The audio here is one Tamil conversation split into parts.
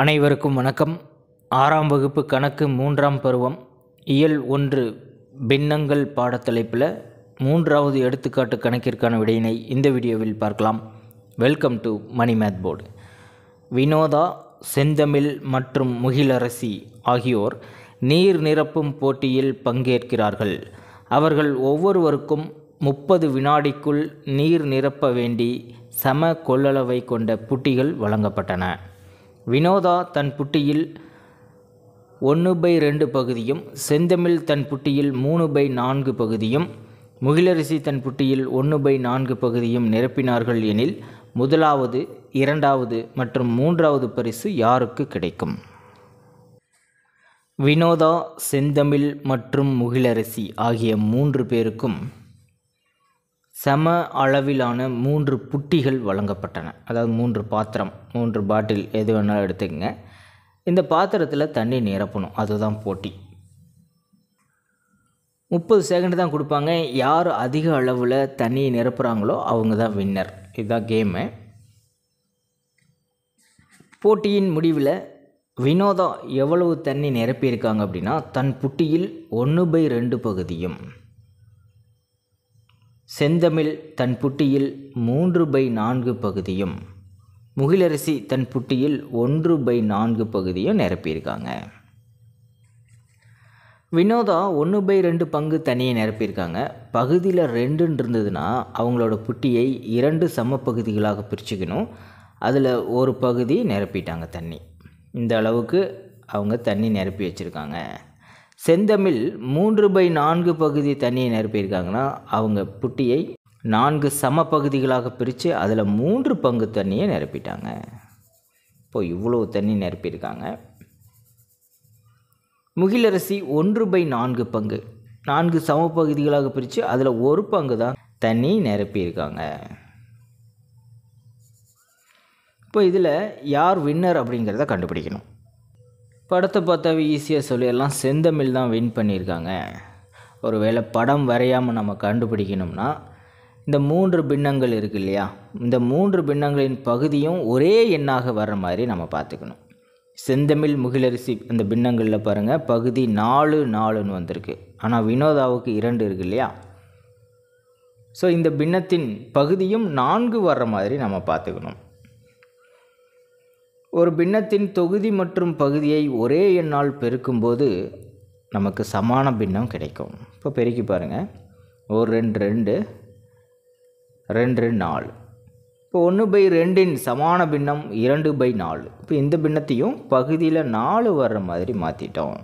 அனைவருக்கும் வணக்கம் ஆறாம் வகுப்பு கணக்கு மூன்றாம் பருவம் இயல் ஒன்று பின்னங்கள் பாடத்தலைப்பில் மூன்றாவது எடுத்துக்காட்டு கணக்கிற்கான விடையினை இந்த வீடியோவில் பார்க்கலாம் welcome to Mani math board Vinotha Senthamizh மற்றும் முகிலரசி ஆகியோர் நீர் நிரப்பும் போட்டியில் பங்கேற்கிறார்கள் அவர்கள் ஒவ்வொருவருக்கும் முப்பது வினாடிக்குள் நீர் நிரப்ப வேண்டி சம கொள்ளளவை கொண்ட புட்டிகள் வழங்கப்பட்டன வினோதா தன் புட்டியில் ஒன்று பை ரெண்டு பகுதியும் செந்தமிழ் தன் புட்டியில் மூணு பை நான்கு பகுதியும் முகிலரிசி தன் புட்டியில் ஒன்று பை நான்கு பகுதியும் நிரப்பினார்கள் எனில் முதலாவது இரண்டாவது மற்றும் மூன்றாவது பரிசு யாருக்கு கிடைக்கும் வினோதா செந்தமிழ் மற்றும் முகிலரசி ஆகிய மூன்று பேருக்கும் சம அளவிலான மூன்று புட்டிகள் வழங்கப்பட்டன அதாவது மூன்று பாத்திரம் மூன்று பாட்டில் எது வேணாலும் எடுத்துக்கங்க இந்த பாத்திரத்தில் தண்ணி நிரப்பணும் அதுதான் போட்டி முப்பது செகண்ட் தான் கொடுப்பாங்க யார் அதிக அளவில் தண்ணியை நிரப்புகிறாங்களோ அவங்க தான் வின்னர் இதுதான் கேமு போட்டியின் முடிவில் வினோதா எவ்வளவு தண்ணி நிரப்பியிருக்காங்க அப்படின்னா தன் புட்டியில் ஒன்று பை ரெண்டு பகுதியும் செந்தமிழ் தன் புட்டியில் மூன்று பை நான்கு பகுதியும் முகிலரசி தன் புட்டியில் ஒன்று பை நான்கு பகுதியும் நிரப்பியிருக்காங்க வினோதா ஒன்று பை ரெண்டு பங்கு தனியை நிரப்பியிருக்காங்க பகுதியில் ரெண்டுன்னு இருந்ததுன்னா அவங்களோட புட்டியை இரண்டு சம பகுதிகளாக பிரிச்சுக்கணும் அதில் ஒரு பகுதி நிரப்பிட்டாங்க தண்ணி இந்த அளவுக்கு அவங்க தண்ணி நிரப்பி வச்சுருக்காங்க செந்தமிழ் மூன்று பை நான்கு பகுதி தண்ணியை நிரப்பியிருக்காங்கன்னா அவங்க புட்டியை நான்கு சம பகுதிகளாக பிரித்து அதில் மூன்று பங்கு தண்ணியை நிரப்பிட்டாங்க இப்போ இவ்வளோ தண்ணி நிரப்பியிருக்காங்க முகிலரசி ஒன்று பை நான்கு பங்கு நான்கு சம பகுதிகளாக பிரித்து அதில் ஒரு பங்கு தான் தண்ணி நிரப்பியிருக்காங்க இப்போ இதில் யார் வின்னர் அப்படிங்கிறத கண்டுபிடிக்கணும் படத்தை பார்த்தாவே ஈஸியாக சொல்லிடலாம் செந்தமிழ் தான் வின் பண்ணியிருக்காங்க ஒரு வேளை படம் வரையாமல் நம்ம கண்டுபிடிக்கணும்னா இந்த மூன்று பின்னங்கள் இருக்கு இல்லையா இந்த மூன்று பின்னங்களின் பகுதியும் ஒரே எண்ணாக வர்ற மாதிரி நம்ம பார்த்துக்கணும் செந்தமிழ் முகிலரிசி அந்த பின்னங்களில் பாருங்கள் பகுதி நாலு நாலுன்னு வந்திருக்கு ஆனால் வினோதாவுக்கு இரண்டு இருக்கு இல்லையா ஸோ இந்த பின்னத்தின் பகுதியும் நான்கு வர்ற மாதிரி நம்ம பார்த்துக்கணும் ஒரு பின்னத்தின் தொகுதி மற்றும் பகுதியை ஒரே எண்ணால் பெருக்கும்போது நமக்கு சமான பின்னம் கிடைக்கும் இப்போ பெருக்கி பாருங்கள் ஒரு ரெண்டு ரெண்டு ரெண்டு நாலு இப்போ ஒன்று பை ரெண்டின் சமான பின்னம் இரண்டு பை நாலு இப்போ இந்த பின்னத்தையும் பகுதியில் நாலு வர்ற மாதிரி மாற்றிட்டோம்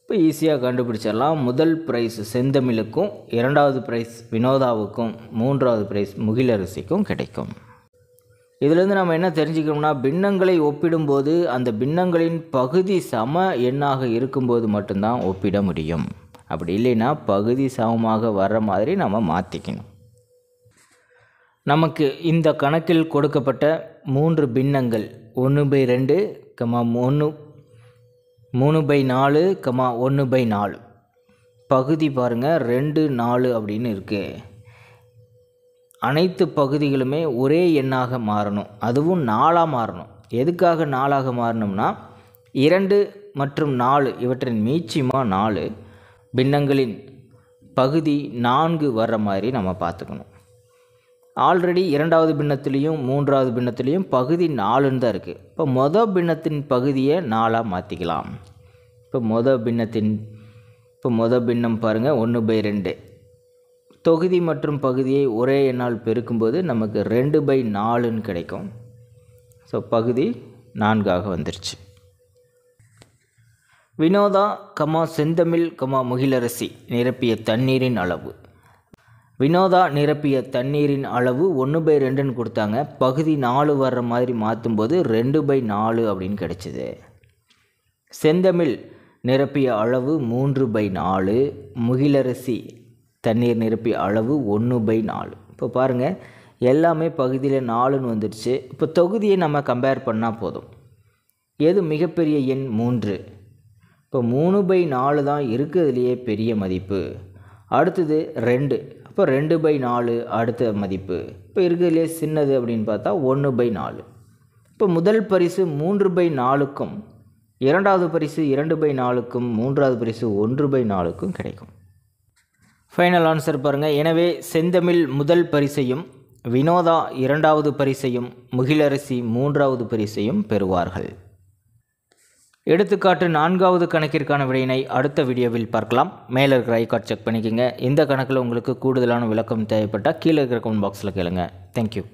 இப்போ ஈஸியாக கண்டுபிடிச்சிடலாம் முதல் ப்ரைஸ் செந்தமிழுக்கும் இரண்டாவது ப்ரைஸ் வினோதாவுக்கும் மூன்றாவது ப்ரைஸ் முகிலரசிக்கும் கிடைக்கும் இதிலிருந்து நம்ம என்ன தெரிஞ்சுக்கணும்னா பின்னங்களை ஒப்பிடும்போது அந்த பின்னங்களின் பகுதி சம எண்ணாக இருக்கும்போது மட்டும்தான் ஒப்பிட முடியும் அப்படி இல்லைன்னா பகுதி சமமாக வர்ற மாதிரி நம்ம மாற்றிக்கணும் நமக்கு இந்த கணக்கில் கொடுக்கப்பட்ட மூன்று பின்னங்கள் ஒன்று பை ரெண்டு கமா ஒன்று மூணு பை நாலு கமா ஒன்று பை நாலு பகுதி பாருங்கள் ரெண்டு நாலு அப்படின்னு இருக்குது அனைத்து பகுதிகளுமே ஒரே எண்ணாக மாறணும் அதுவும் நாளாக மாறணும் எதுக்காக நாளாக மாறணும்னா இரண்டு மற்றும் நாலு இவற்றின் மீச்சிமா நாலு பின்னங்களின் பகுதி நான்கு வர்ற மாதிரி நம்ம பார்த்துக்கணும் ஆல்ரெடி இரண்டாவது பின்னத்துலேயும் மூன்றாவது பின்னத்துலேயும் பகுதி நாலுன்னு தான் இருக்குது இப்போ மொதல் பின்னத்தின் பகுதியை நாளாக மாற்றிக்கலாம் இப்போ மொதல் பின்னத்தின் இப்போ மொதல் பின்னம் பாருங்கள் ஒன்று பை ரெண்டு தொகுதி மற்றும் பகுதியை ஒரே எண்ணால் பெருக்கும்போது நமக்கு ரெண்டு பை நாலுன்னு கிடைக்கும் ஸோ பகுதி நான்காக வந்துருச்சு வினோதா கமா செந்தமிழ் கமா முகிலரசி நிரப்பிய தண்ணீரின் அளவு வினோதா நிரப்பிய தண்ணீரின் அளவு ஒன்று பை ரெண்டுன்னு கொடுத்தாங்க பகுதி நாலு வர்ற மாதிரி மாற்றும்போது ரெண்டு பை நாலு அப்படின்னு கிடைச்சிது செந்தமிழ் நிரப்பிய அளவு மூன்று பை நாலு முகிலரசி தண்ணீர் நிரப்பி அளவு ஒன்று பை நாலு இப்போ பாருங்கள் எல்லாமே பகுதியில் நாலுன்னு வந்துடுச்சு இப்போ தொகுதியை நம்ம கம்பேர் பண்ணால் போதும் எது மிகப்பெரிய எண் மூன்று இப்போ மூணு பை நாலு தான் இருக்கிறதுலையே பெரிய மதிப்பு அடுத்தது ரெண்டு இப்போ ரெண்டு பை நாலு அடுத்த மதிப்பு இப்போ இருக்கிறதுலே சின்னது அப்படின்னு பார்த்தா ஒன்று பை நாலு இப்போ முதல் பரிசு மூன்று பை நாலுக்கும் இரண்டாவது பரிசு இரண்டு பை நாலுக்கும் மூன்றாவது பரிசு ஒன்று பை நாலுக்கும் கிடைக்கும் ஃபைனல் ஆன்சர் பாருங்கள் எனவே செந்தமிழ் முதல் பரிசையும் வினோதா இரண்டாவது பரிசையும் முகிலரசி மூன்றாவது பரிசையும் பெறுவார்கள் எடுத்துக்காட்டு நான்காவது கணக்கிற்கான விடையினை அடுத்த வீடியோவில் பார்க்கலாம் மேலே இருக்கிற ஐ கார்டு செக் பண்ணிக்கோங்க இந்த கணக்கில் உங்களுக்கு கூடுதலான விளக்கம் தேவைப்பட்டால் கீழே இருக்கிற கமெண்ட் பாக்ஸில் கேளுங்க தேங்க்யூ